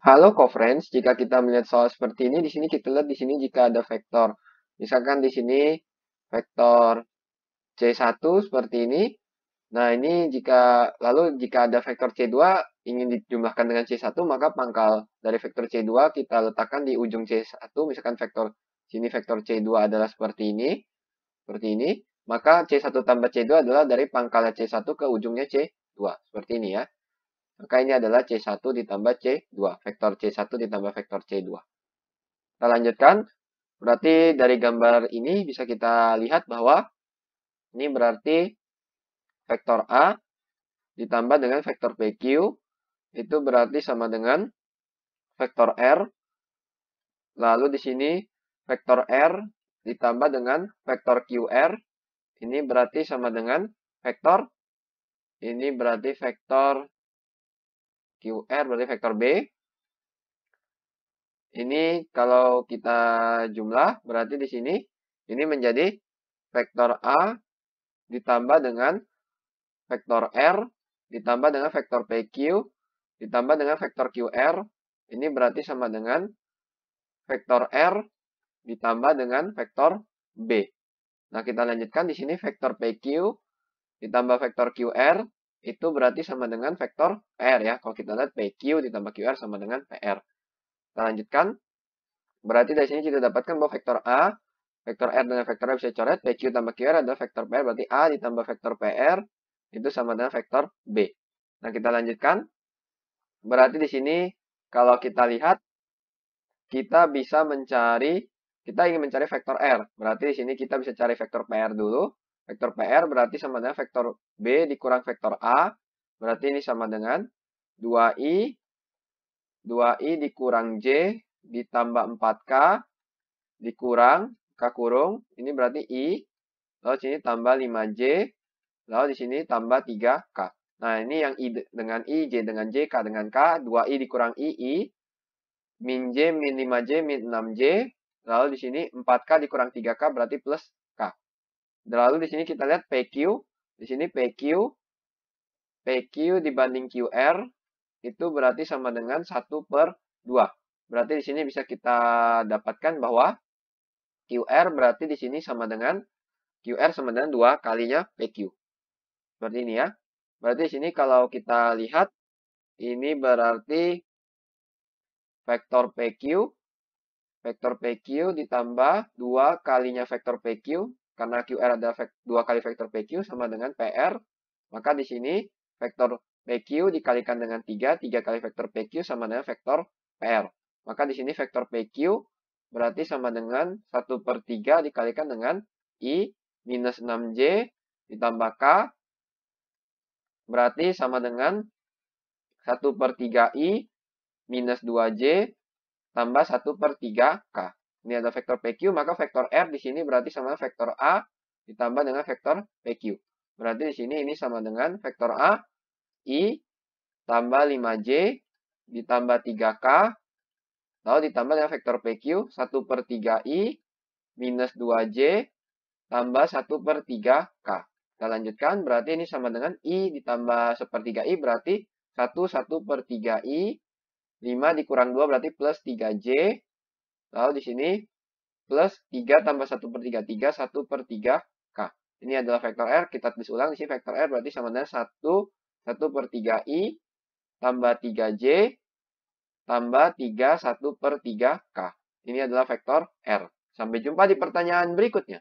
Halo friends. jika kita melihat soal seperti ini, di sini kita lihat di sini jika ada vektor. Misalkan di sini vektor C1 seperti ini. Nah, ini jika lalu jika ada vektor C2 ingin dijumlahkan dengan C1, maka pangkal dari vektor C2 kita letakkan di ujung C1. Misalkan vektor sini vektor C2 adalah seperti ini. Seperti ini. Maka C1 tambah C2 adalah dari pangkalnya C1 ke ujungnya C2. Seperti ini ya. Maka ini adalah C1 ditambah C2. Vektor C1 ditambah vektor C2. Kita lanjutkan. Berarti dari gambar ini bisa kita lihat bahwa ini berarti vektor A ditambah dengan vektor PQ itu berarti sama dengan vektor R. Lalu di sini vektor R ditambah dengan vektor QR. Ini berarti sama dengan vektor. Ini berarti vektor QR berarti vektor B. Ini kalau kita jumlah berarti di sini ini menjadi vektor A ditambah dengan vektor R ditambah dengan vektor PQ ditambah dengan vektor QR. Ini berarti sama dengan vektor R ditambah dengan vektor B. Nah, kita lanjutkan di sini vektor PQ ditambah vektor QR itu berarti sama dengan vektor PR ya. Kalau kita lihat PQ ditambah QR sama dengan PR. Kita lanjutkan. Berarti dari sini kita dapatkan bahwa vektor A, vektor R dan vektor A bisa coret. PQ tambah QR adalah vektor PR. Berarti A ditambah vektor PR itu sama dengan vektor B. Nah, kita lanjutkan. Berarti di sini kalau kita lihat, kita bisa mencari, kita ingin mencari vektor R. Berarti di sini kita bisa cari vektor PR dulu. Vektor PR berarti sama dengan vektor B dikurang vektor A. Berarti ini sama dengan 2I. 2I dikurang J ditambah 4K dikurang K kurung. Ini berarti I. Lalu sini tambah 5J. Lalu di sini tambah 3K. Nah, ini yang I dengan I, J dengan J, K dengan K. 2I dikurang I, I. Min J, min 5J, min 6J. Lalu di sini 4K dikurang 3K berarti plus Lalu di sini kita lihat PQ. Di sini PQ. PQ dibanding QR itu berarti sama dengan 1 per 2. Berarti di sini bisa kita dapatkan bahwa QR berarti di sini sama dengan QR sama dengan 2 kalinya PQ. Seperti ini ya. Berarti di sini kalau kita lihat, ini berarti vektor PQ. Vektor PQ ditambah 2 kalinya vektor PQ karena QR ada dua kali vektor PQ sama dengan PR, maka di sini vektor PQ dikalikan dengan 3, 3 kali vektor PQ sama dengan vektor PR. Maka di sini vektor PQ berarti sama dengan 1 per 3 dikalikan dengan I minus 6J ditambah K berarti sama dengan 1 per 3i minus 2j tambah 1 per 3k ini ada vektor PQ, maka vektor R di sini berarti sama vektor A ditambah dengan vektor PQ. Berarti di sini ini sama dengan vektor A, I, tambah 5J, ditambah 3K, lalu ditambah dengan vektor PQ, 1 per 3I, minus 2J, tambah 1 per 3K. Kita lanjutkan, berarti ini sama dengan I ditambah 1 per 3I, berarti 1, 1 per 3I, 5 dikurang 2 berarti plus 3J, Lalu di sini plus 3 tambah 1 per 3, 3, 1 per 3K. Ini adalah vektor R, kita tulis ulang. Di sini vektor R berarti sama dengan 1, 1 per 3I tambah 3J tambah 3, 1 per 3K. Ini adalah vektor R. Sampai jumpa di pertanyaan berikutnya.